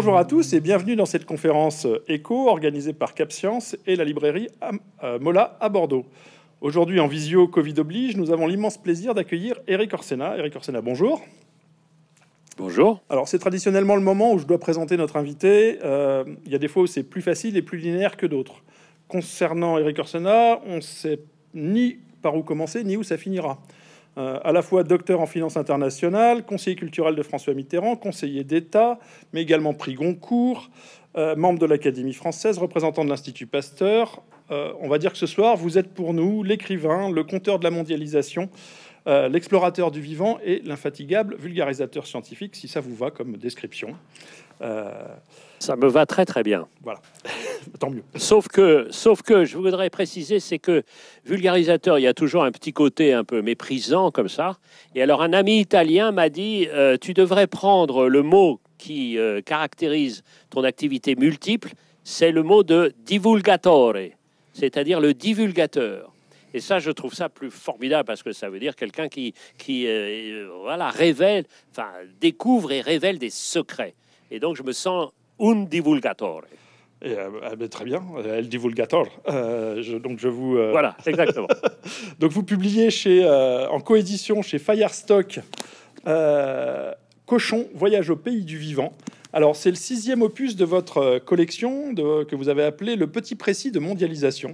Bonjour à tous et bienvenue dans cette conférence euh, éco organisée par CapScience et la librairie euh, Mola à Bordeaux. Aujourd'hui en visio Covid oblige, nous avons l'immense plaisir d'accueillir Eric Orsena. Eric Orsena, bonjour. Bonjour. Alors c'est traditionnellement le moment où je dois présenter notre invité. Euh, il y a des fois où c'est plus facile et plus linéaire que d'autres. Concernant Eric Orsena, on ne sait ni par où commencer ni où ça finira. Euh, à la fois docteur en finances internationales, conseiller culturel de François Mitterrand, conseiller d'État, mais également prix Goncourt, euh, membre de l'Académie française, représentant de l'Institut Pasteur. Euh, on va dire que ce soir, vous êtes pour nous l'écrivain, le conteur de la mondialisation, l'explorateur du vivant et l'infatigable vulgarisateur scientifique, si ça vous va comme description. Euh, ça me va très très bien. Voilà, tant mieux. Sauf que, sauf que je voudrais préciser, c'est que vulgarisateur, il y a toujours un petit côté un peu méprisant comme ça. Et alors un ami italien m'a dit, euh, tu devrais prendre le mot qui euh, caractérise ton activité multiple, c'est le mot de divulgatore, c'est-à-dire le divulgateur. Et ça, je trouve ça plus formidable parce que ça veut dire quelqu'un qui, voilà, révèle, enfin, découvre et révèle des secrets. Et donc, je me sens un divulgator. Eh, eh, eh, très bien, euh, El Divulgator. Euh, donc je vous. Euh, voilà, exactement. donc vous publiez chez, en coédition chez Firestock Cochon, Voyage au pays du vivant. Alors c'est le sixième opus de votre collection de, que vous avez appelé Le Petit Précis de mondialisation.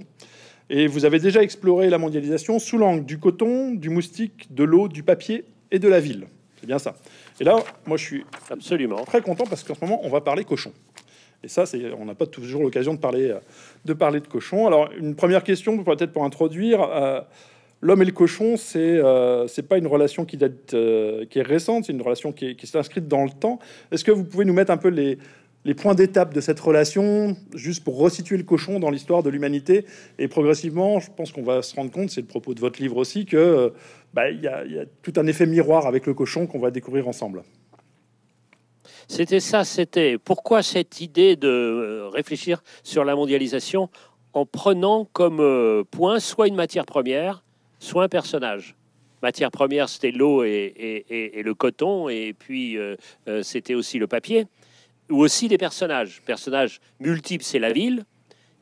Et vous avez déjà exploré la mondialisation sous l'angle du coton, du moustique, de l'eau, du papier et de la ville. C'est bien ça. Et là, moi, je suis absolument très content parce qu'en ce moment, on va parler cochon. Et ça, on n'a pas toujours l'occasion de parler, de cochon. Alors, une première question, peut-être pour introduire. Euh, l'homme et le cochon, c'est euh, c'est pas une relation euh, qui est récente, c'est une relation qui s'est inscrite dans le temps. Est-ce que vous pouvez nous mettre un peu les, les points d'étape de cette relation, juste pour resituer le cochon dans l'histoire de l'humanité. Et progressivement, je pense qu'on va se rendre compte, c'est le propos de votre livre aussi, que bah, il y, a, tout un effet miroir avec le cochon qu'on va découvrir ensemble. C'était ça, c'était pourquoi cette idée de euh, réfléchir sur la mondialisation en prenant comme euh, point soit une matière première, soit un personnage matière première, c'était l'eau et, le coton, et puis euh, c'était aussi le papier ou aussi des personnages. Personnages multiples, c'est la ville,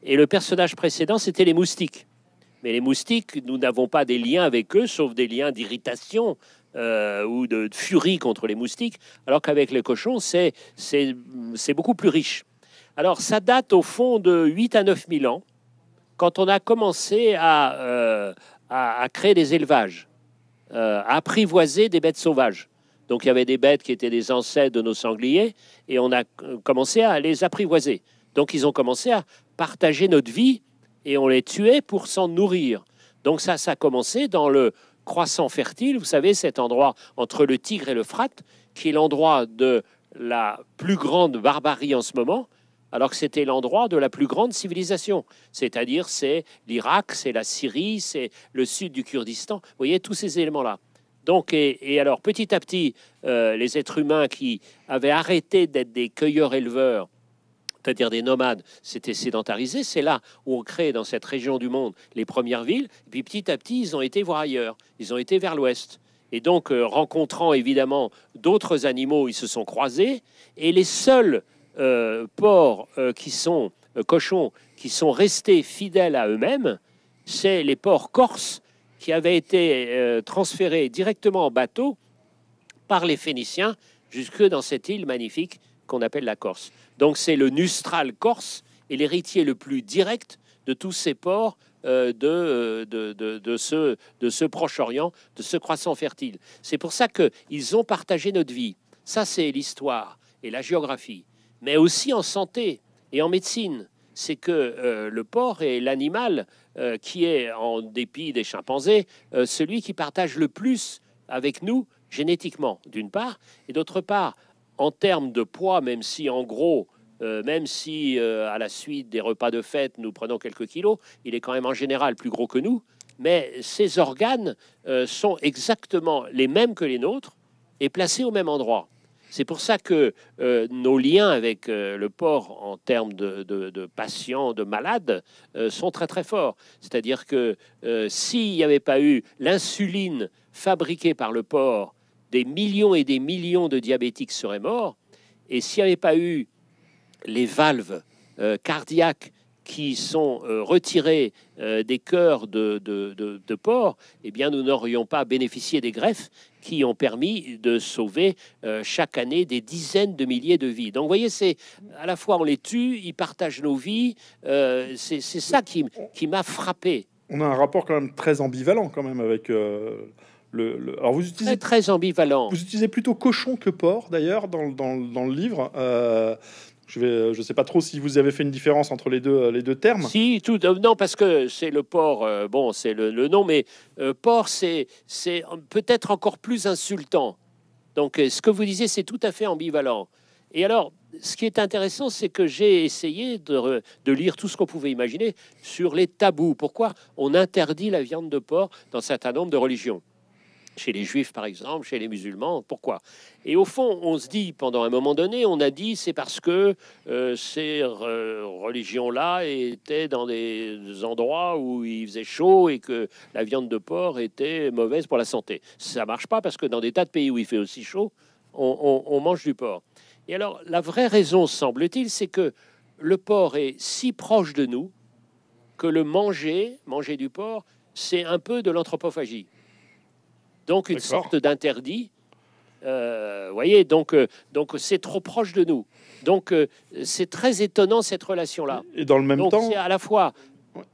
et le personnage précédent, c'était les moustiques. Mais les moustiques, nous n'avons pas des liens avec eux, sauf des liens d'irritation euh, ou de, furie contre les moustiques, alors qu'avec les cochons, c'est beaucoup plus riche. Alors ça date au fond de 8 à 9 000 ans, quand on a commencé à, euh, créer des élevages, euh, à apprivoiser des bêtes sauvages. Donc il y avait des bêtes qui étaient des ancêtres de nos sangliers et on a euh, commencé à les apprivoiser. Donc ils ont commencé à partager notre vie et on les tuait pour s'en nourrir. Donc ça, ça a commencé dans le croissant fertile, vous savez, cet endroit entre le Tigre et le Frate, qui est l'endroit de la plus grande barbarie en ce moment, alors que c'était l'endroit de la plus grande civilisation. C'est-à-dire, c'est l'Irak, c'est la Syrie, c'est le sud du Kurdistan. Vous voyez, tous ces éléments-là. Donc, et, alors petit à petit, euh, les êtres humains qui avaient arrêté d'être des cueilleurs-éleveurs, c'est-à-dire des nomades, s'étaient sédentarisés. C'est là où on crée dans cette région du monde les premières villes. Et puis petit à petit, ils ont été voir ailleurs. Ils ont été vers l'ouest. Et donc, euh, rencontrant évidemment d'autres animaux, ils se sont croisés. Et les seuls euh, porcs qui sont cochons, qui sont restés fidèles à eux-mêmes, c'est les porcs corses qui avait été euh, transférés directement en bateau par les Phéniciens jusque dans cette île magnifique qu'on appelle la Corse. Donc c'est le Nustral corse et l'héritier le plus direct de tous ces ports euh, euh, de, de, de, ce, de ce Proche-Orient, de ce croissant fertile. C'est pour ça qu'ils ont partagé notre vie. Ça, c'est l'histoire et la géographie, mais aussi en santé et en médecine c'est que euh, le porc est l'animal euh, qui est, en dépit des chimpanzés, euh, celui qui partage le plus avec nous génétiquement, d'une part, et d'autre part, en termes de poids, même si en gros, même si à la suite des repas de fête, nous prenons quelques kilos, il est quand même en général plus gros que nous, mais ses organes sont exactement les mêmes que les nôtres et placés au même endroit. C'est pour ça que euh, nos liens avec euh, le port en termes de, patients, de malades, euh, sont très très forts. C'est-à-dire que s'il n'y avait pas eu l'insuline fabriquée par le porc, des millions et des millions de diabétiques seraient morts. Et s'il n'y avait pas eu les valves cardiaques qui sont euh, retirés euh, des cœurs de, de, de, porc, eh bien, nous n'aurions pas bénéficié des greffes qui ont permis de sauver euh, chaque année des dizaines de milliers de vies. Donc, vous voyez, c'est à la fois on les tue, ils partagent nos vies. c'est ça qui, qui m'a frappé. On a un rapport quand même très ambivalent, quand même, avec. Le, alors vous utilisez très, ambivalent. Vous utilisez plutôt cochon que porc d'ailleurs dans, dans, dans, le livre. Euh, je ne euh, sais pas trop si vous avez fait une différence entre les deux, euh, termes. Si, tout, euh, non, parce que c'est le porc, bon, c'est le, nom, mais porc, c'est peut-être encore plus insultant. Donc, ce que vous disiez, c'est tout à fait ambivalent. Et alors, ce qui est intéressant, c'est que j'ai essayé de, de, lire tout ce qu'on pouvait imaginer sur les tabous. Pourquoi on interdit la viande de porc dans un certain nombre de religions chez les juifs par exemple, chez les musulmans, pourquoi Et au fond, on se dit, pendant un moment donné, on a dit c'est parce que euh, ces religions-là étaient dans des endroits où il faisait chaud et que la viande de porc était mauvaise pour la santé. Ça marche pas parce que dans des tas de pays où il fait aussi chaud, on mange du porc. Et alors, la vraie raison, semble-t-il, c'est que le porc est si proche de nous que le manger, manger du porc, c'est un peu de l'anthropophagie. Donc une sorte d'interdit. Euh, vous voyez, donc euh, donc c'est trop proche de nous. Donc euh, c'est très étonnant cette relation-là. Et dans le même temps, à la fois.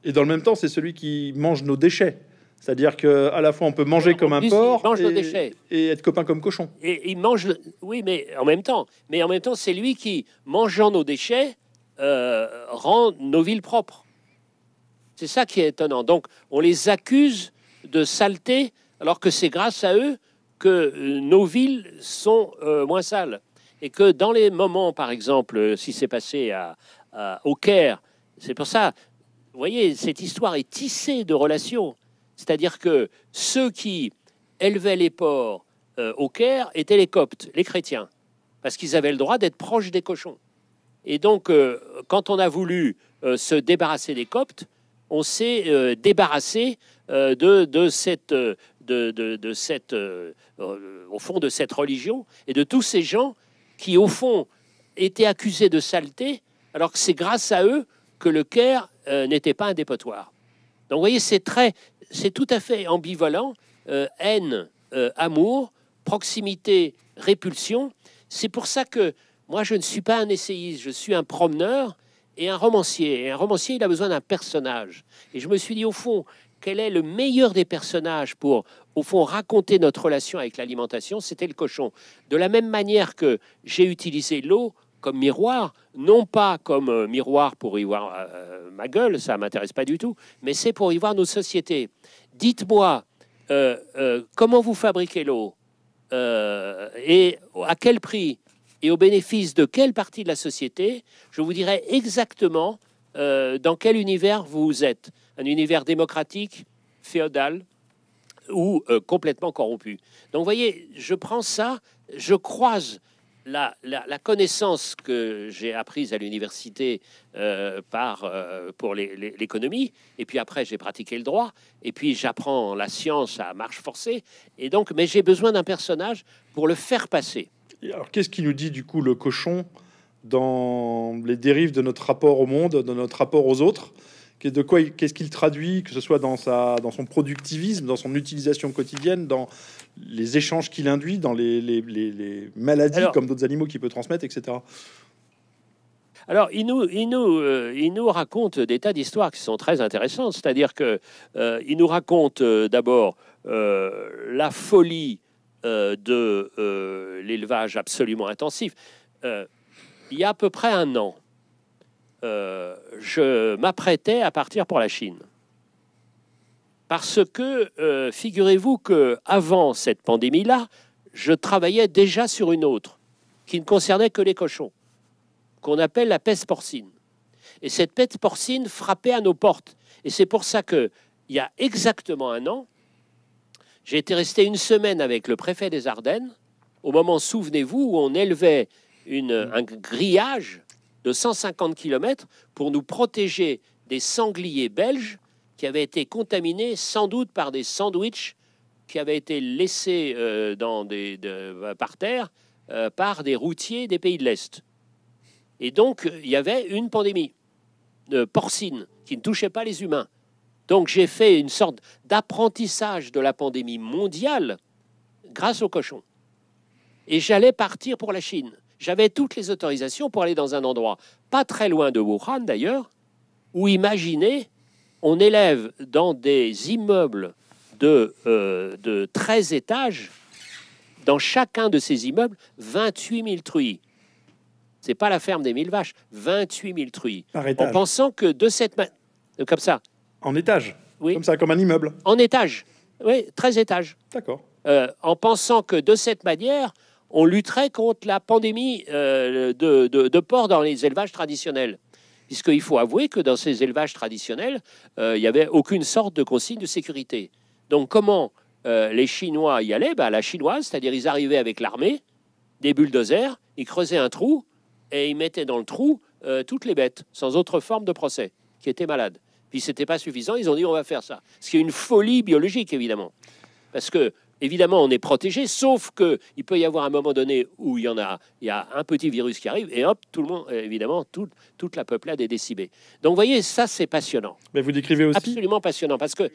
Et dans le même temps, c'est celui qui mange nos déchets. C'est-à-dire que à la fois on peut manger comme un porc et, et, être copain comme cochon. Et il mange, oui, mais en même temps, mais en même temps, c'est lui qui, mangeant nos déchets, rend nos villes propres. C'est ça qui est étonnant. Donc on les accuse de saleté alors que c'est grâce à eux que euh, nos villes sont euh, moins sales. Et que dans les moments, par exemple, euh, si c'est passé à, au Caire, c'est pour ça, vous voyez, cette histoire est tissée de relations. C'est-à-dire que ceux qui élevaient les porcs au Caire étaient les Coptes, les chrétiens, parce qu'ils avaient le droit d'être proches des cochons. Et donc, quand on a voulu se débarrasser des Coptes, on s'est débarrassé de, de, cette, de, cette, euh, euh, au fond, de cette religion et de tous ces gens qui, au fond, étaient accusés de saleté, alors que c'est grâce à eux que le Caire euh, n'était pas un dépotoir. Donc, vous voyez, c'est très, c'est tout à fait ambivalent, haine, amour, proximité, répulsion. C'est pour ça que moi, je ne suis pas un essayiste, je suis un promeneur et un romancier. Et un romancier, il a besoin d'un personnage. Et je me suis dit, au fond, quel est le meilleur des personnages pour, au fond, raconter notre relation avec l'alimentation, c'était le cochon. De la même manière que j'ai utilisé l'eau comme miroir, non pas comme euh, miroir pour y voir euh, euh, ma gueule, ça m'intéresse pas du tout, mais c'est pour y voir nos sociétés. Dites-moi, comment vous fabriquez l'eau et à quel prix et au bénéfice de quelle partie de la société, je vous dirai exactement dans quel univers vous êtes un univers démocratique, féodal ou euh, complètement corrompu. Donc, vous voyez, je prends ça, je croise la, connaissance que j'ai apprise à l'université euh, par euh, pour l'économie, et puis après j'ai pratiqué le droit, et puis j'apprends la science à marche forcée, et donc, mais j'ai besoin d'un personnage pour le faire passer. Alors, qu'est-ce qui nous dit du coup le cochon dans les dérives de notre rapport au monde, de notre rapport aux autres de quoi, qu'est-ce qu'il traduit, que ce soit dans, sa, dans son productivisme, dans son utilisation quotidienne, dans les échanges qu'il induit, dans les, maladies comme d'autres animaux qu'il peut transmettre, etc. Alors, il nous, il nous, euh, il nous raconte des tas d'histoires qui sont très intéressantes. C'est-à-dire que euh, il nous raconte euh, d'abord la folie de l'élevage absolument intensif. il y a à peu près un an, euh, je m'apprêtais à partir pour la Chine. Parce que, euh, figurez-vous que avant cette pandémie-là, je travaillais déjà sur une autre, qui ne concernait que les cochons, qu'on appelle la peste porcine. Et cette peste porcine frappait à nos portes. Et c'est pour ça que, il y a exactement un an, j'ai été resté une semaine avec le préfet des Ardennes, au moment, souvenez-vous, où on élevait un grillage de 150 km pour nous protéger des sangliers belges qui avaient été contaminés sans doute par des sandwichs qui avaient été laissés euh, dans des, par terre euh, par des routiers des pays de l'Est. Et donc, euh, il y avait une pandémie de porcine qui ne touchait pas les humains. Donc, j'ai fait une sorte d'apprentissage de la pandémie mondiale grâce aux cochons. Et j'allais partir pour la Chine. J'avais toutes les autorisations pour aller dans un endroit, pas très loin de Wuhan d'ailleurs, où imaginez, on élève dans des immeubles de, euh, de 13 étages, dans chacun de ces immeubles, 28 000 truies. C'est pas la ferme des 1000 vaches, 28 000 truies. en pensant que de cette manière. Euh, comme ça. En étage Oui. Comme ça, comme un immeuble. En étage. Oui, 13 étages. D'accord. Euh, en pensant que de cette manière, on lutterait contre la pandémie euh, de, porc dans les élevages traditionnels puisqu'il faut avouer que dans ces élevages traditionnels, euh, il n'y avait aucune sorte de consigne de sécurité. Donc comment euh, les Chinois y allaient bah, La chinoise, c'est-à-dire ils arrivaient avec l'armée, des bulldozers, ils creusaient un trou et ils mettaient dans le trou toutes les bêtes, sans autre forme de procès, qui étaient malades. Puis c'était pas suffisant, ils ont dit on va faire ça. Ce qui est une folie biologique, évidemment. Parce que évidemment, on est protégé, sauf qu'il peut y avoir un moment donné où il y en a, il y a un petit virus qui arrive et hop, tout le monde, évidemment, toute la peuplade est décimée. Donc, vous voyez, ça, c'est passionnant. Mais vous décrivez aussi. Absolument passionnant, parce que.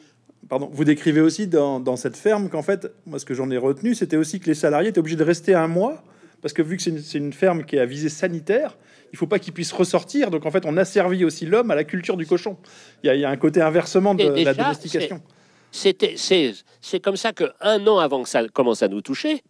Pardon, vous décrivez aussi dans, cette ferme qu'en fait, moi, ce que j'en ai retenu, c'était aussi que les salariés étaient obligés de rester un mois, parce que vu que c'est une, ferme qui est à visée sanitaire, il ne faut pas qu'ils puissent ressortir. Donc en fait, on asservit aussi l'homme à la culture du cochon. Il y, a, un côté inversement de, la domestication. C'est comme ça que qu'un an avant que ça commence à nous toucher,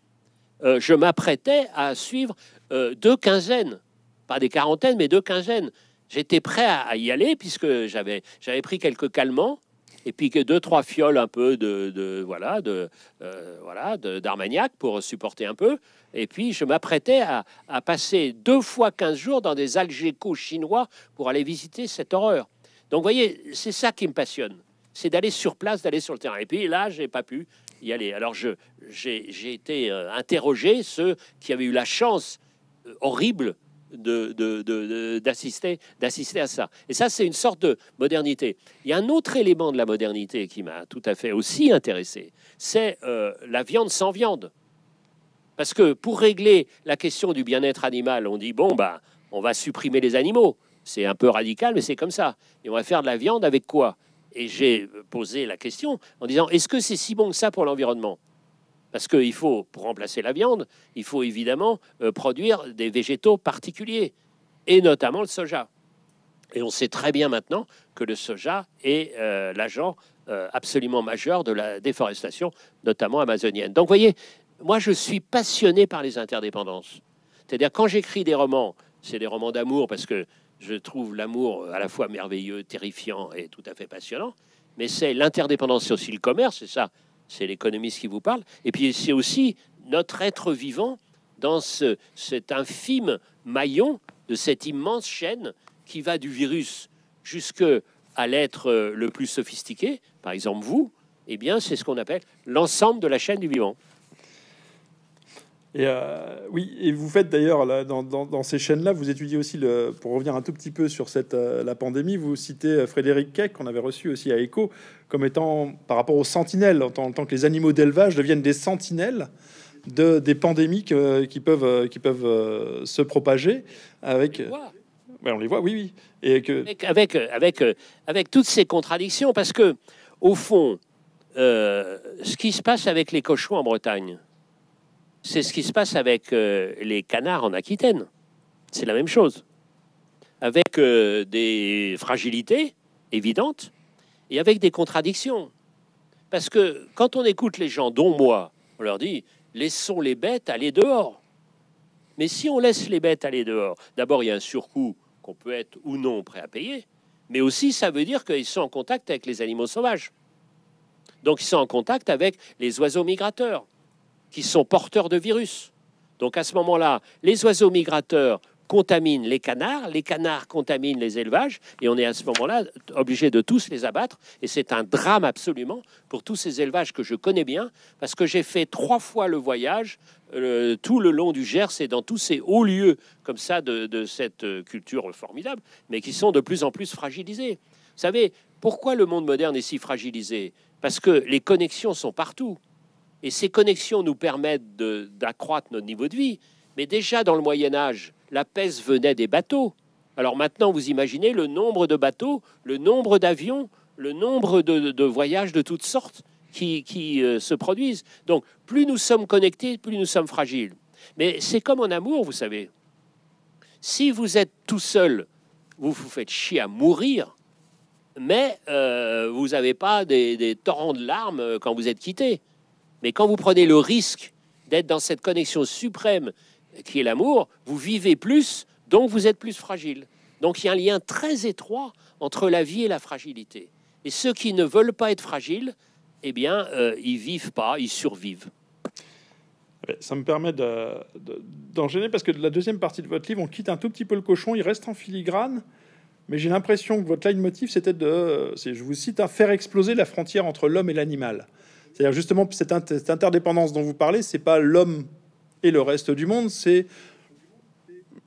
euh, je m'apprêtais à suivre euh, deux quinzaines, pas des quarantaines, mais deux quinzaines. J'étais prêt à, y aller puisque j'avais pris quelques calmants et puis que deux trois fioles un peu de, voilà de euh, voilà d'armagnac pour supporter un peu et puis je m'apprêtais à, passer deux fois quinze jours dans des algéco chinois pour aller visiter cette horreur donc voyez c'est ça qui me passionne c'est d'aller sur place, d'aller sur le terrain. Et puis là, j'ai pas pu y aller. Alors j'ai, été euh, interrogé, ceux qui avaient eu la chance euh, horrible d'assister, d'assister à ça. Et ça, c'est une sorte de modernité. Il y a un autre élément de la modernité qui m'a tout à fait aussi intéressé, c'est euh, la viande sans viande. Parce que pour régler la question du bien-être animal, on dit, bon, bah, on va supprimer les animaux. C'est un peu radical, mais c'est comme ça. Et on va faire de la viande avec quoi et j'ai posé la question en disant est-ce que c'est si bon que ça pour l'environnement Parce qu'il faut, pour remplacer la viande, il faut évidemment euh, produire des végétaux particuliers, et notamment le soja. Et on sait très bien maintenant que le soja est euh, l'agent euh, absolument majeur de la déforestation, notamment amazonienne. Donc, vous voyez, moi, je suis passionné par les interdépendances. C'est-à-dire, quand j'écris des romans, c'est des romans d'amour parce que je trouve l'amour euh, à la fois merveilleux, terrifiant et tout à fait passionnant, mais c'est l'interdépendance, c'est aussi le commerce, c'est ça, c'est l'économiste qui vous parle, et puis c'est aussi notre être vivant dans cet infime maillon de cette immense chaîne qui va du virus jusque à l'être euh, le plus sophistiqué, par exemple vous, eh bien c'est ce qu'on appelle l'ensemble de la chaîne du vivant. Et euh, oui, et vous faites d'ailleurs dans, dans, ces chaînes-là, vous étudiez aussi le, pour revenir un tout petit peu sur cette euh, la pandémie, vous citez euh, Frédéric Keck qu'on avait reçu aussi à Echo comme étant par rapport aux sentinelles en tant, que les animaux d'élevage deviennent des sentinelles. De, des pandémies qui peuvent, qui peuvent se propager avec. on les voit, oui, oui. Et que... avec, avec, avec, toutes ces contradictions, parce que, au fond, ce qui se passe avec les cochons en Bretagne, c'est ce qui se passe avec euh, les canards en Aquitaine. C'est la même chose. Avec euh, des fragilités évidentes et avec des contradictions. Parce que quand on écoute les gens, dont moi, on leur dit laissons les bêtes aller dehors. Mais si on laisse les bêtes aller dehors, d'abord il y a un surcoût qu'on peut être ou non prêt à payer, mais aussi ça veut dire qu'ils sont en contact avec les animaux sauvages. Donc ils sont en contact avec les oiseaux migrateurs qui sont porteurs de virus. Donc à ce moment-là, les oiseaux migrateurs contaminent les canards, les canards contaminent les élevages, et on est à ce moment-là obligé de tous les abattre. Et c'est un drame absolument pour tous ces élevages que je connais bien, parce que j'ai fait trois fois le voyage euh, tout le long du Gers et dans tous ces hauts lieux comme ça de, de cette euh, culture formidable, mais qui sont de plus en plus fragilisés. Vous savez, pourquoi le monde moderne est si fragilisé Parce que les connexions sont partout. Et ces connexions nous permettent d'accroître notre niveau de vie. Mais déjà dans le Moyen Âge, la peste venait des bateaux. Alors maintenant, vous imaginez le nombre de bateaux, le nombre d'avions, le nombre de, voyages de toutes sortes qui, euh, se produisent. Donc plus nous sommes connectés, plus nous sommes fragiles. Mais c'est comme en amour, vous savez. Si vous êtes tout seul, vous vous faites chier à mourir, mais euh, vous n'avez pas des torrents de larmes euh, quand vous êtes quitté. Mais quand vous prenez le risque d'être dans cette connexion suprême qui est l'amour, vous vivez plus, donc vous êtes plus fragile. Donc il y a un lien très étroit entre la vie et la fragilité. Et ceux qui ne veulent pas être fragiles, eh bien, euh, ils vivent pas, ils survivent. Ça me permet d'enchaîner gêner parce que de la deuxième partie de votre livre, on quitte un tout petit peu le cochon, il reste en filigrane, mais j'ai l'impression que votre leitmotiv, c'était de, je vous cite, à faire exploser la frontière entre l'homme et l'animal. C'est-à-dire justement cette, interdépendance dont vous parlez, c'est pas l'homme et le reste du monde, c'est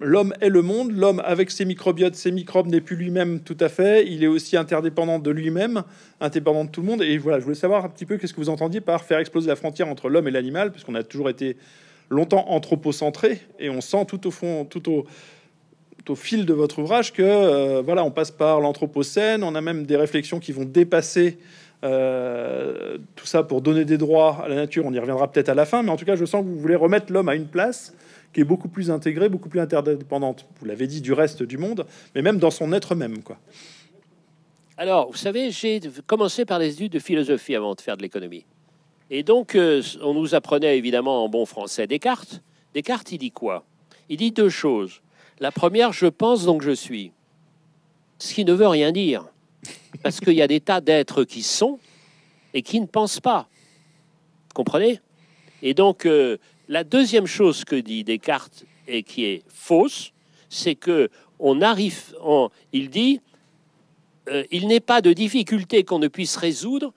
l'homme et le monde. L'homme avec ses microbiotes, ses microbes n'est plus lui-même tout à fait. Il est aussi interdépendant de lui-même, indépendant de tout le monde. Et voilà, je voulais savoir un petit peu qu'est-ce que vous entendiez par faire exploser la frontière entre l'homme et l'animal, puisqu'on a toujours été longtemps anthropocentré et on sent tout au fond, tout au fil de votre ouvrage que euh, voilà, on passe par l'anthropocène, on a même des réflexions qui vont dépasser euh, tout ça pour donner des droits à la nature, on y reviendra peut-être à la fin, mais en tout cas, je sens que vous voulez remettre l'homme à une place qui est beaucoup plus intégrée, beaucoup plus interdépendante. Vous l'avez dit du reste du monde, mais même dans son être même, quoi. Alors, vous savez, j'ai commencé par les études de philosophie avant de faire de l'économie. Et donc, euh, on nous apprenait évidemment en bon français Descartes. Descartes, il dit quoi Il dit deux choses. La première, je pense donc je suis. Ce qui ne veut rien dire. Parce qu'il y a des tas d'êtres qui sont et qui ne pensent pas. Comprenez Et donc, euh, la deuxième chose que dit Descartes et qui est fausse, c'est que on arrive, en, il dit, euh, il n'est pas de difficulté qu'on ne puisse résoudre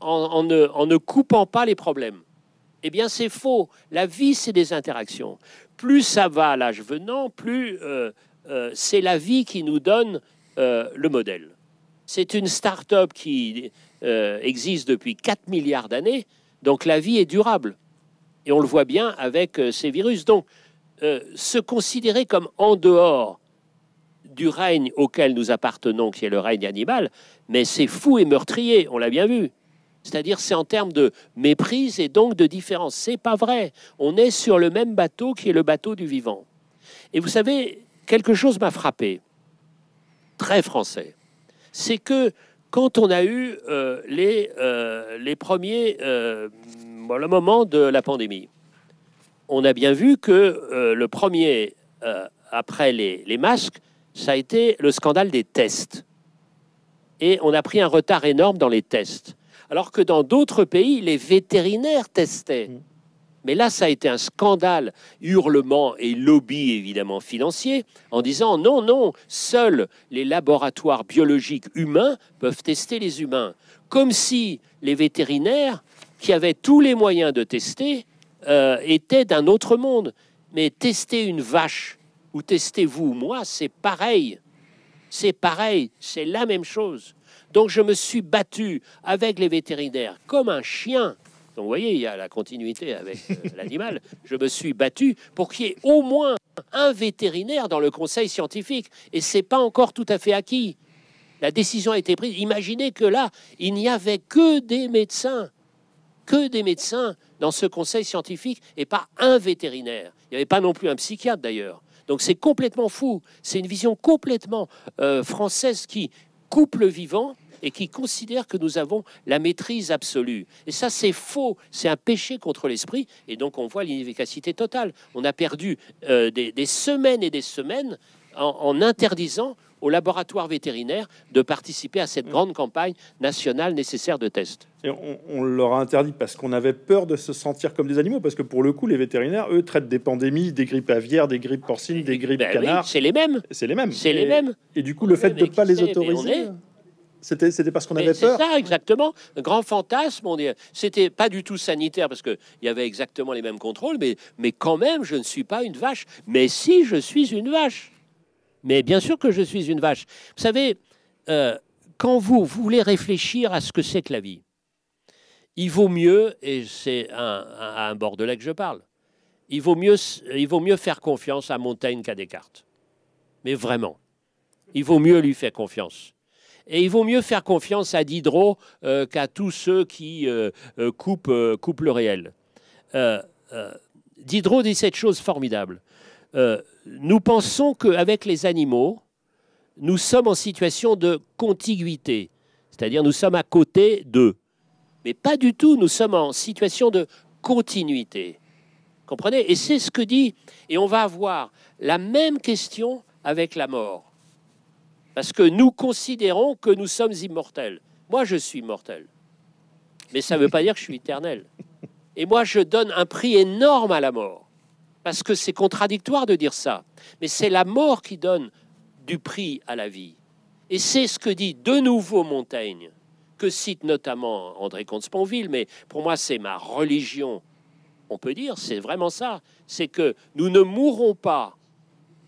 en, ne, coupant pas les problèmes. Eh bien, c'est faux. La vie, c'est des interactions. Plus ça va à l'âge venant, plus euh, c'est la vie qui nous donne le modèle. C'est une start-up qui euh, existe depuis 4 milliards d'années, donc la vie est durable. Et on le voit bien avec euh, ces virus. Donc, euh, se considérer comme en dehors du règne auquel nous appartenons, qui est le règne animal, mais c'est fou et meurtrier, on l'a bien vu. C'est-à-dire, c'est en termes de méprise et donc de différence. C'est pas vrai. On est sur le même bateau qui est le bateau du vivant. Et vous savez, quelque chose m'a frappé. Très français c'est que quand on a eu euh, euh, les, premiers, euh, le moment de la pandémie, on a bien vu que le premier, après les, masques, ça a été le scandale des tests. Et on a pris un retard énorme dans les tests. Alors que dans d'autres pays, les vétérinaires testaient. Mmh. Mais là, ça a été un scandale, hurlement et lobby évidemment financier, en disant non, non, seuls les laboratoires biologiques humains peuvent tester les humains. Comme si les vétérinaires, qui avaient tous les moyens de tester, euh, étaient d'un autre monde. Mais tester une vache ou tester vous ou moi, c'est pareil. C'est pareil, c'est la même chose. Donc je me suis battu avec les vétérinaires comme un chien donc vous voyez, il y a la continuité avec euh, l'animal. Je me suis battu pour qu'il y ait au moins un vétérinaire dans le conseil scientifique. Et c'est pas encore tout à fait acquis. La décision a été prise. Imaginez que là, il n'y avait que des médecins. Que des médecins dans ce conseil scientifique et pas un vétérinaire. Il n'y avait pas non plus un psychiatre d'ailleurs. Donc c'est complètement fou. C'est une vision complètement euh, française qui coupe le vivant et qui considèrent que nous avons la maîtrise absolue. Et ça, c'est faux, c'est un péché contre l'esprit, et donc on voit l'inefficacité totale. On a perdu euh, des, semaines et des semaines en, interdisant au laboratoire vétérinaire de participer à cette mm. grande campagne nationale nécessaire de tests. Et on, leur a interdit parce qu'on avait peur de se sentir comme des animaux, parce que pour le coup, les vétérinaires, eux, traitent des pandémies, des grippes aviaires, des grippes porcines, des grippes ben canards. c'est les mêmes. C'est les mêmes. C'est les mêmes. Et du coup, le fait de ne pas les autoriser. C'était, parce qu'on avait peur. C'est ça, exactement. Un grand fantasme. On dit, c'était pas du tout sanitaire parce qu'il y avait exactement les mêmes contrôles, mais, mais quand même, je ne suis pas une vache. Mais si, je suis une vache. Mais bien sûr que je suis une vache. Vous savez, euh, quand vous voulez réfléchir à ce que c'est que la vie, il vaut mieux, et c'est à un bordelais que je parle, il vaut mieux, il vaut mieux faire confiance à Montaigne qu'à Descartes. Mais vraiment, il vaut mieux lui faire confiance. Et il vaut mieux faire confiance à Diderot euh, qu'à tous ceux qui euh, euh, coupent, le réel. Diderot dit cette chose formidable. nous pensons qu'avec les animaux, nous sommes en situation de contiguïté, c'est-à-dire nous sommes à côté d'eux. Mais pas du tout, nous sommes en situation de continuité. Comprenez Et c'est ce que dit, et on va avoir la même question avec la mort. Parce que nous considérons que nous sommes immortels. Moi, je suis mortel. Mais ça ne veut pas dire que je suis éternel. Et moi, je donne un prix énorme à la mort. Parce que c'est contradictoire de dire ça. Mais c'est la mort qui donne du prix à la vie. Et c'est ce que dit de nouveau Montaigne, que cite notamment André Comte-Sponville, mais pour moi, c'est ma religion. On peut dire, c'est vraiment ça. C'est que nous ne mourrons pas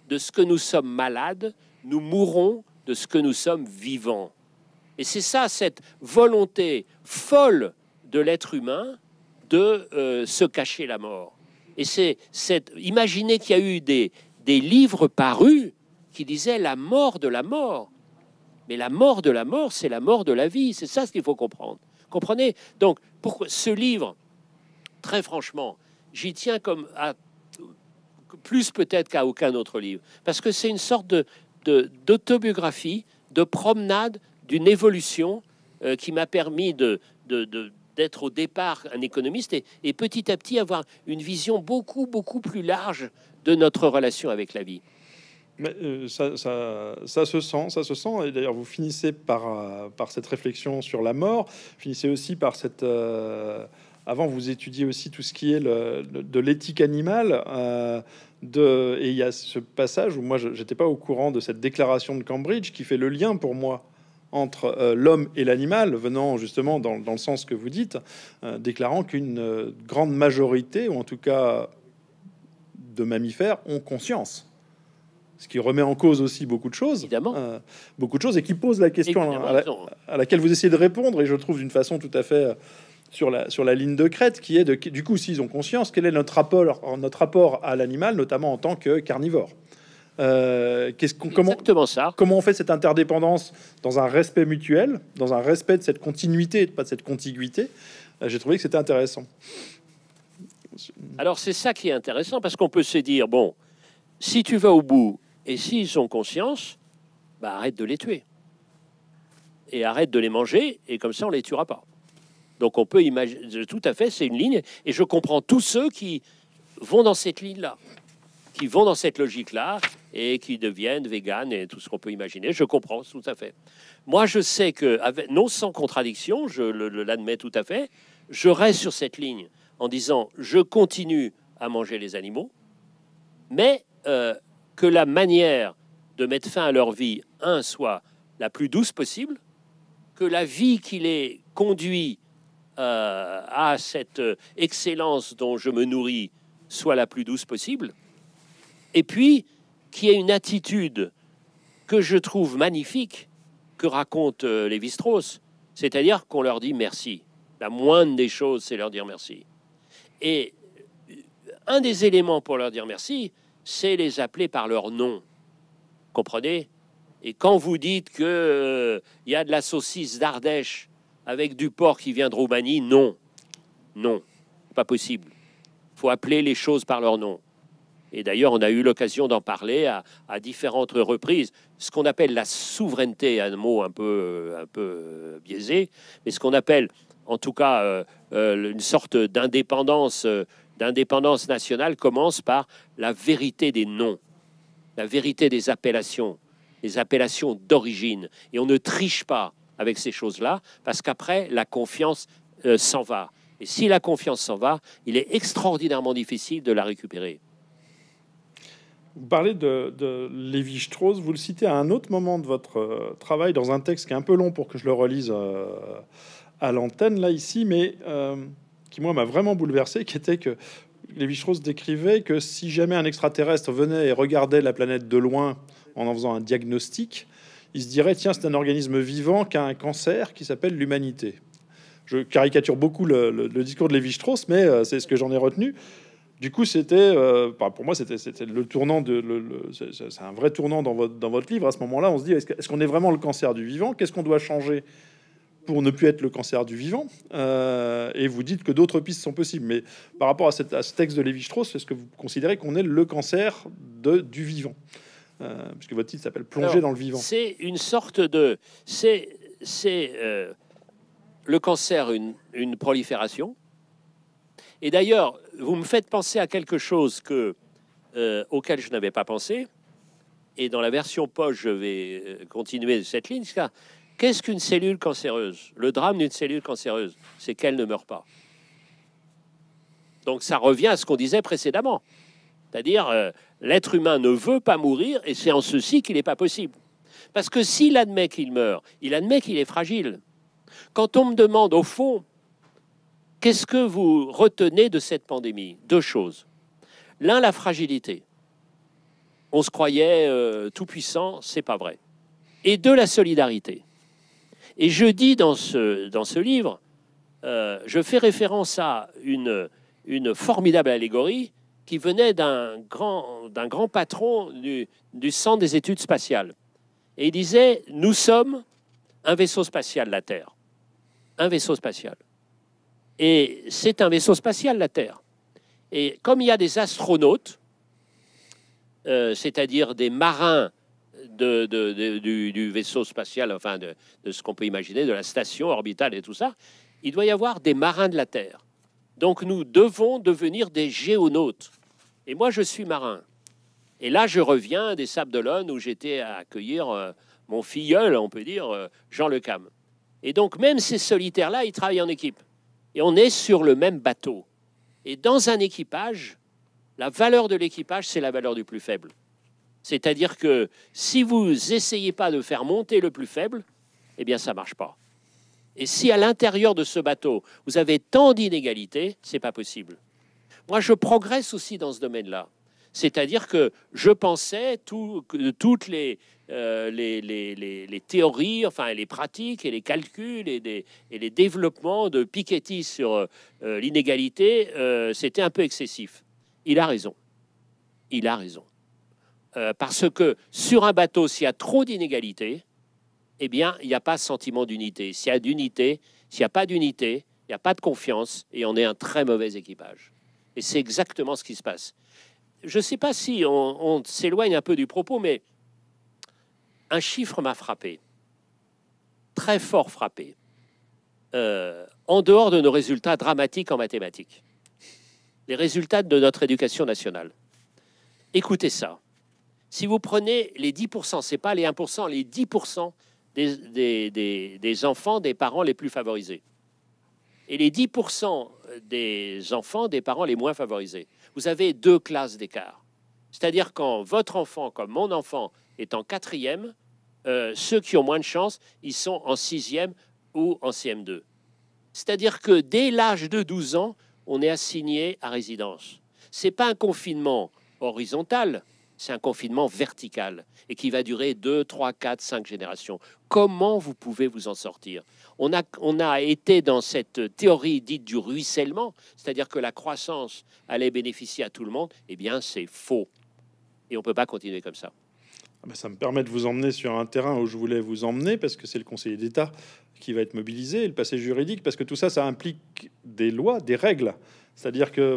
de ce que nous sommes malades, nous mourrons de ce que nous sommes vivants. Et c'est ça, cette volonté folle de l'être humain de euh, se cacher la mort. Et c'est cette. Imaginez qu'il y a eu des, des livres parus qui disaient la mort de la mort. Mais la mort de la mort, c'est la mort de la vie. C'est ça ce qu'il faut comprendre. Comprenez Donc, pourquoi ce livre, très franchement, j'y tiens comme à plus peut-être qu'à aucun autre livre. Parce que c'est une sorte de, d'autobiographie, de, promenade d'une évolution euh, qui m'a permis de, d'être au départ un économiste et, petit à petit avoir une vision beaucoup, beaucoup plus large de notre relation avec la vie. Mais euh, ça, ça, se sent, ça se sent. Et d'ailleurs, vous finissez par, euh, par cette réflexion sur la mort, finissez aussi par cette... avant, vous étudiez aussi tout ce qui est le, de l'éthique animale de. Et il y a ce passage où moi, je n'étais pas au courant de cette déclaration de Cambridge qui fait le lien pour moi entre euh, l'homme et l'animal, venant justement dans, dans, le sens que vous dites, euh, déclarant qu'une euh, grande majorité, ou en tout cas de mammifères, ont conscience. Ce qui remet en cause aussi beaucoup de choses, Évidemment. beaucoup de choses, et qui pose la question à, laquelle vous essayez de répondre, et je trouve d'une façon tout à fait sur la, ligne de crête, qui est de, du coup, s'ils ont conscience, quel est notre rapport, notre rapport à l'animal, notamment en tant que carnivore. Euh, qu'est-ce qu'on, comment, ça. comment on fait cette interdépendance dans un respect mutuel, dans un respect de cette continuité pas de cette contiguïté euh, J'ai trouvé que c'était intéressant. Alors c'est ça qui est intéressant parce qu'on peut se dire bon, si tu vas au bout et s'ils ont conscience, bah, arrête de les tuer et arrête de les manger et comme ça on les tuera pas. Donc on peut imaginer, tout à fait, c'est une ligne, et je comprends tous ceux qui vont dans cette ligne-là, qui vont dans cette logique-là, et qui deviennent véganes et tout ce qu'on peut imaginer. Je comprends tout à fait. Moi, je sais que, non sans contradiction, je l'admets tout à fait, je reste sur cette ligne en disant, je continue à manger les animaux, mais euh, que la manière de mettre fin à leur vie, un, soit la plus douce possible, que la vie qui les conduit euh, à cette euh, excellence dont je me nourris soit la plus douce possible, et puis qui est une attitude que je trouve magnifique que racontent euh, les lévi cest c'est-à-dire qu'on leur dit merci. La moindre des choses, c'est leur dire merci. Et un des éléments pour leur dire merci, c'est les appeler par leur nom. Comprenez Et quand vous dites que il y a de la saucisse d'Ardèche avec du porc qui vient de Roumanie, non. Non, pas possible. Il faut appeler les choses par leur nom. Et d'ailleurs, on a eu l'occasion d'en parler à, différentes reprises. Ce qu'on appelle la souveraineté, un mot un peu, euh, un peu euh, biaisé, mais ce qu'on appelle, en tout cas, euh, une sorte d'indépendance, nationale commence par la vérité des noms, la vérité des appellations, les appellations d'origine. Et on ne triche pas avec ces choses-là, parce qu'après, la confiance euh, s'en va. Et si la confiance s'en va, il est extraordinairement difficile de la récupérer. Vous parlez de, de Lévi-Strauss, vous le citez à un autre moment de votre euh, travail, dans un texte qui est un peu long pour que je le relise euh, à l'antenne, là, ici, mais qui, moi, m'a vraiment bouleversé, qui était que Lévi-Strauss décrivait que si jamais un extraterrestre venait et regardait la planète de loin en en faisant un diagnostic, il se dirait, tiens, c'est un organisme vivant qui a un cancer qui s'appelle l'humanité. Je caricature beaucoup le, discours de Lévi-Strauss, mais euh, c'est ce que j'en ai retenu. Du coup, c'était, euh, pour moi, c'était le tournant de, c'est un vrai tournant dans votre, livre. À ce moment-là, on se dit, est-ce qu'on est vraiment le cancer du vivant Qu'est-ce qu'on doit changer pour ne plus être le cancer du vivant euh, Et vous dites que d'autres pistes sont possibles. Mais par rapport à, ce texte de Lévi-Strauss, est-ce que vous considérez qu'on est le cancer du vivant euh, puisque votre titre s'appelle Plonger dans le vivant. C'est une sorte de. C'est euh, le cancer, une, prolifération. Et d'ailleurs, vous me faites penser à quelque chose que, euh, auquel je n'avais pas pensé. Et dans la version poche, je vais euh, continuer cette ligne. Qu'est-ce qu'une cellule cancéreuse Le drame d'une cellule cancéreuse, c'est qu'elle ne meurt pas. Donc ça revient à ce qu'on disait précédemment. C'est-à-dire, L'être humain ne veut pas mourir et c'est en ceci qu'il n'est pas possible. Parce que s'il admet qu'il meurt, il admet qu'il est fragile. Quand on me demande au fond, qu'est-ce que vous retenez de cette pandémie Deux choses. L'un, la fragilité. On se croyait euh, tout puissant, c'est pas vrai. Et deux, la solidarité. Et je dis dans ce, livre, euh, je fais référence à une, une formidable allégorie qui venait d'un grand, d'un grand patron du, Centre des études spatiales. Et il disait, nous sommes un vaisseau spatial, la Terre. Un vaisseau spatial. Et c'est un vaisseau spatial, la Terre. Et comme il y a des astronautes, euh, c'est-à-dire des marins de, du, vaisseau spatial, enfin de, de ce qu'on peut imaginer, de la station orbitale et tout ça, il doit y avoir des marins de la Terre. Donc nous devons devenir des géonautes. Et moi, je suis marin. Et là, je reviens des Sables d'Olonne où j'étais à accueillir euh, mon filleul, on peut dire, euh, Jean Le Cam. Et donc, même ces solitaires-là, ils travaillent en équipe. Et on est sur le même bateau. Et dans un équipage, la valeur de l'équipage, c'est la valeur du plus faible. C'est-à-dire que si vous essayez pas de faire monter le plus faible, eh bien, ça ne marche pas. Et si à l'intérieur de ce bateau, vous avez tant d'inégalités, ce n'est pas possible. Moi, je progresse aussi dans ce domaine-là. C'est-à-dire que je pensais que toutes euh, les, théories, enfin les pratiques et les calculs et, les développements de Piketty sur euh, euh, l'inégalité, c'était un peu excessif. Il a raison. Il a raison. parce que sur un bateau, s'il y a trop d'inégalités, eh bien, il n'y a pas sentiment d'unité. S'il y a d'unité, s'il n'y a pas d'unité, il n'y a pas de confiance et on est un très mauvais équipage. Et c'est exactement ce qui se passe. Je ne sais pas si on, s'éloigne un peu du propos, mais un chiffre m'a frappé, très fort frappé, euh, en dehors de nos résultats dramatiques en mathématiques, les résultats de notre éducation nationale. Écoutez ça. Si vous prenez les 10%, ce n'est pas les 1%, les 10% des, enfants des parents les plus favorisés et les 10% des enfants des parents les moins favorisés. Vous avez deux classes d'écart. C'est-à-dire quand votre enfant, comme mon enfant, est en quatrième, euh, ceux qui ont moins de chance, ils sont en sixième ou en CM2. C'est-à-dire que dès l'âge de 12 ans, on est assigné à résidence. Ce n'est pas un confinement horizontal, c'est un confinement vertical et qui va durer 2, 3, 4, 5 générations. Comment vous pouvez vous en sortir on a, été dans cette théorie dite du ruissellement, c'est-à-dire que la croissance allait bénéficier à tout le monde. Eh bien, c'est faux. Et on ne peut pas continuer comme ça. Ah ben, ça me permet de vous emmener sur un terrain où je voulais vous emmener, parce que c'est le conseiller d'État qui va être mobilisé, le passé juridique, parce que tout ça, ça implique des lois, des règles. C'est-à-dire que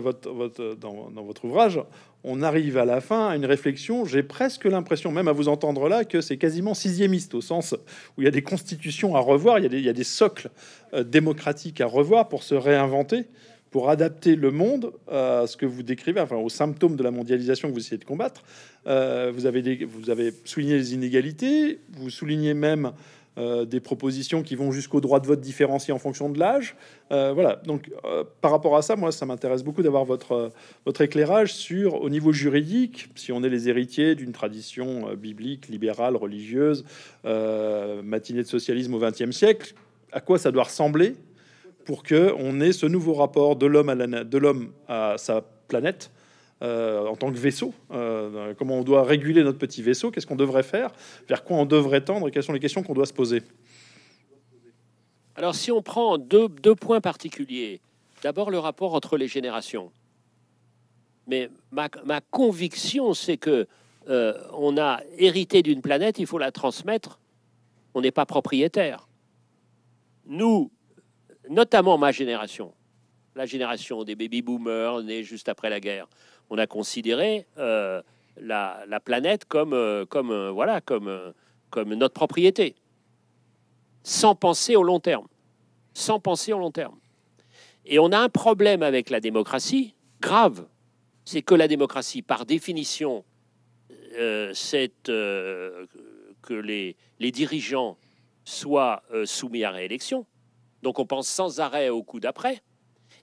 dans, votre ouvrage, on arrive à la fin à une réflexion. J'ai presque l'impression, même à vous entendre là, que c'est quasiment sixiémiste, au sens où il y a des constitutions à revoir, il y a des, socles euh, démocratiques à revoir pour se réinventer, pour adapter le monde euh, à ce que vous décrivez, enfin aux symptômes de la mondialisation que vous essayez de combattre. Euh, vous avez souligné les inégalités, vous soulignez même euh, des propositions qui vont jusqu'au droit de vote différencié en fonction de l'âge. Euh, voilà, donc euh, par rapport à ça, moi, ça m'intéresse beaucoup d'avoir votre, votre éclairage sur, au niveau juridique, si on est les héritiers d'une tradition biblique, libérale, religieuse, matinée de socialisme au XXe siècle, à quoi ça doit ressembler pour qu'on ait ce nouveau rapport de l'homme à, de l'homme à sa planète euh, en tant que vaisseau, euh, comment on doit réguler notre petit vaisseau, qu'est-ce qu'on devrait faire, vers quoi on devrait tendre quelles sont les questions qu'on doit se poser. Alors si on prend deux, points particuliers, d'abord le rapport entre les générations. Mais ma, conviction, c'est que euh, on a hérité d'une planète, il faut la transmettre. On n'est pas propriétaire. Nous, notamment ma génération, la génération des baby boomers nés juste après la guerre on a considéré euh, la, planète comme, euh, comme, euh, voilà, comme, notre propriété, sans penser au long terme. Sans penser au long terme. Et on a un problème avec la démocratie grave. C'est que la démocratie, par définition, c'est que les, dirigeants soient soumis à réélection. Donc on pense sans arrêt au coup d'après.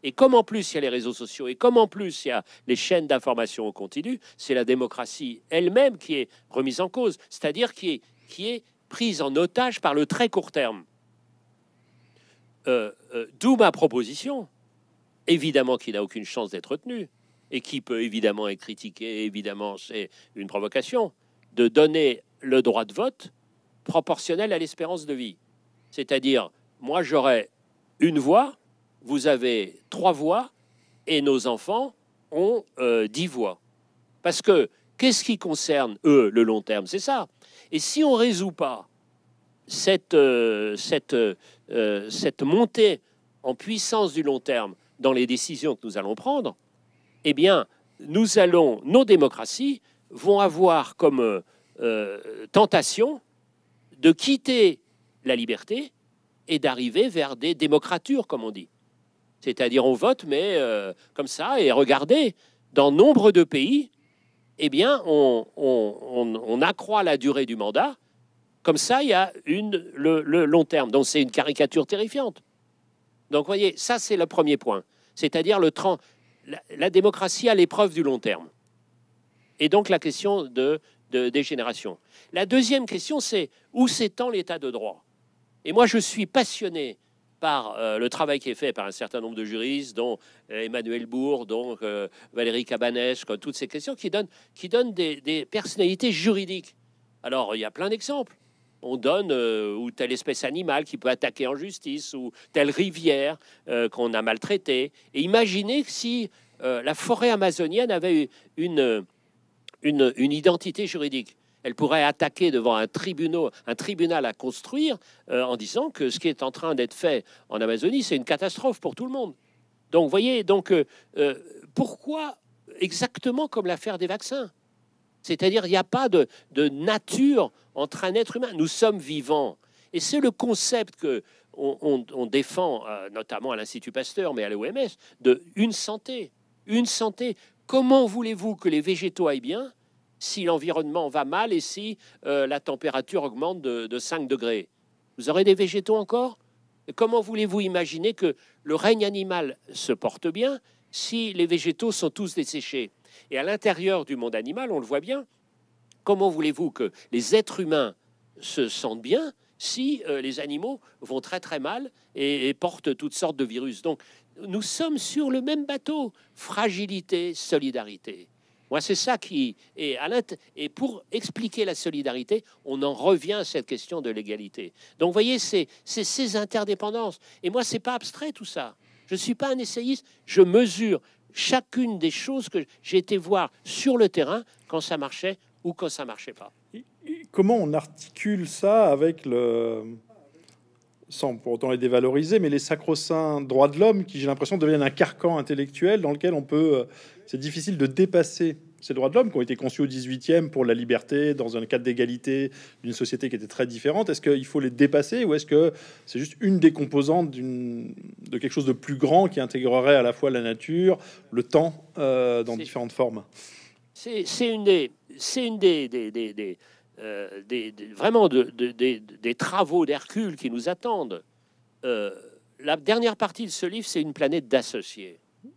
Et comme en plus il y a les réseaux sociaux et comme en plus il y a les chaînes d'information en continu, c'est la démocratie elle-même qui est remise en cause, c'est-à-dire qui est, qui est prise en otage par le très court terme. Euh, euh, d'où ma proposition, évidemment qui n'a aucune chance d'être tenue et qui peut évidemment être critiquée, évidemment c'est une provocation, de donner le droit de vote proportionnel à l'espérance de vie. C'est-à-dire, moi j'aurais une voix vous avez trois voix et nos enfants ont euh, dix voix. Parce que qu'est-ce qui concerne, eux, le long terme C'est ça. Et si on ne résout pas cette, euh, euh, cette, montée en puissance du long terme dans les décisions que nous allons prendre, eh bien, nous allons, nos démocraties vont avoir comme tentation de quitter la liberté et d'arriver vers des démocratures, comme on dit. C'est-à-dire on vote, mais euh, comme ça, et regardez, dans nombre de pays, eh bien, on, accroît la durée du mandat. Comme ça, il y a une, le, long terme. Donc c'est une caricature terrifiante. Donc voyez, ça c'est le premier point. C'est-à-dire le la, démocratie à l'épreuve du long terme. Et donc la question de, de des générations. La deuxième question, c'est où s'étend l'état de droit Et moi, je suis passionné par euh, le travail qui est fait par un certain nombre de juristes, dont euh, Emmanuel Bourg, dont euh, Valérie Cabanès, toutes ces questions qui donnent, qui donnent des, personnalités juridiques. Alors, il y a plein d'exemples. On donne ou telle espèce animale qui peut attaquer en justice, ou telle rivière qu'on a maltraitée. Et imaginez si la forêt amazonienne avait une, une, une identité juridique elle pourrait attaquer devant un, tribunal, un tribunal à construire euh, en disant que ce qui est en train d'être fait en Amazonie, c'est une catastrophe pour tout le monde. Donc, vous voyez, donc, euh, euh, pourquoi exactement comme l'affaire des vaccins C'est-à-dire, il n'y a pas de, nature entre un être humain. Nous sommes vivants. Et c'est le concept que on, défend, notamment à l'Institut Pasteur, mais à l'OMS, de une santé. Une santé. Comment voulez-vous que les végétaux aillent bien si l'environnement va mal et si euh, la température augmente de, 5 degrés. Vous aurez des végétaux encore Comment voulez-vous imaginer que le règne animal se porte bien si les végétaux sont tous desséchés Et à l'intérieur du monde animal, on le voit bien, comment voulez-vous que les êtres humains se sentent bien si euh, les animaux vont très très mal et, portent toutes sortes de virus Donc nous sommes sur le même bateau, fragilité, solidarité. Moi, c'est ça qui est à Et pour expliquer la solidarité, on en revient à cette question de l'égalité. Donc, vous voyez, c'est ces interdépendances. Et moi, c'est pas abstrait tout ça. Je ne suis pas un essayiste. Je mesure chacune des choses que j'ai été voir sur le terrain quand ça marchait ou quand ça marchait pas. Comment on articule ça avec le sans pour autant les dévaloriser, mais les sacro-saints droits de l'homme qui, j'ai l'impression, deviennent un carcan intellectuel dans lequel on peut. Euh, c'est difficile de dépasser ces droits de l'homme qui ont été conçus au 18e pour la liberté, dans un cadre d'égalité d'une société qui était très différente. Est-ce qu'il faut les dépasser ou est-ce que c'est juste une des composantes de quelque chose de plus grand qui intégrerait à la fois la nature, le temps euh, dans différentes formes C'est, une des, c'est une des euh, des, vraiment des, travaux d'Hercule qui nous attendent. Euh, la dernière partie de ce livre, c'est une planète d'associés. Il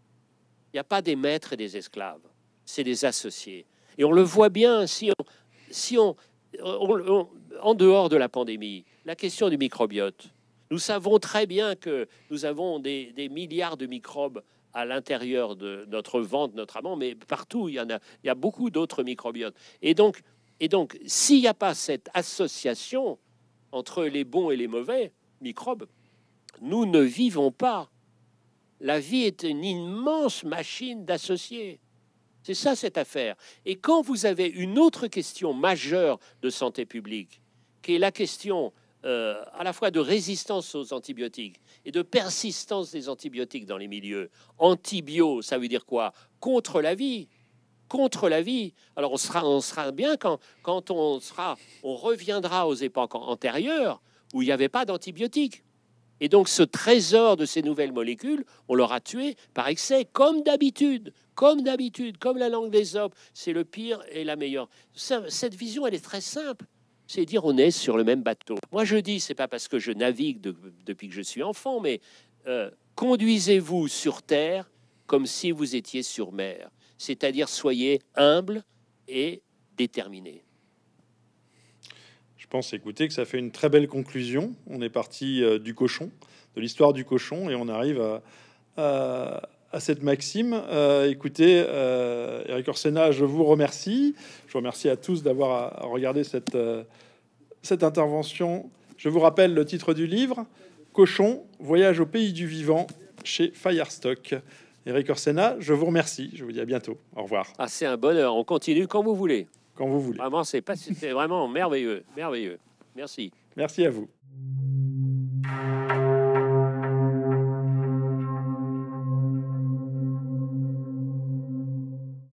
n'y a pas des maîtres et des esclaves, c'est des associés. Et on le voit bien si on, si on, en dehors de la pandémie, la question du microbiote. Nous savons très bien que nous avons des, des milliards de microbes à l'intérieur de notre ventre, notre amant, mais partout, il y en a, il y a beaucoup d'autres microbiotes. Et donc, et donc, s'il n'y a pas cette association entre les bons et les mauvais microbes, nous ne vivons pas. La vie est une immense machine d'associés. C'est ça cette affaire. Et quand vous avez une autre question majeure de santé publique, qui est la question euh, à la fois de résistance aux antibiotiques et de persistance des antibiotiques dans les milieux, antibio, ça veut dire quoi Contre la vie contre la vie. Alors on sera, on sera bien quand, quand on sera, on reviendra aux époques antérieures où il n'y avait pas d'antibiotiques. Et donc ce trésor de ces nouvelles molécules, on l'aura tué par excès, comme d'habitude, comme d'habitude, comme la langue des hommes. C'est le pire et la meilleure. Cette vision, elle est très simple. C'est dire on est sur le même bateau. Moi je dis, c'est pas parce que je navigue depuis que je suis enfant, mais euh, conduisez-vous sur terre comme si vous étiez sur mer c'est-à-dire soyez humble et déterminé. Je pense, écoutez, que ça fait une très belle conclusion. On est parti euh, du cochon, de l'histoire du cochon, et on arrive à, cette maxime. Euh, écoutez, Eric euh, Orsena, je vous remercie. Je vous remercie à tous d'avoir regardé cette intervention. Je vous rappelle le titre du livre, Cochon, Voyage au pays du vivant, chez Firestock. Eric Orsena, je vous remercie. Je vous dis à bientôt. Au revoir. Ah, c'est un bonheur. On continue quand vous voulez. Quand vous voulez. Vraiment, c'est vraiment merveilleux. Merveilleux. Merci. Merci à vous.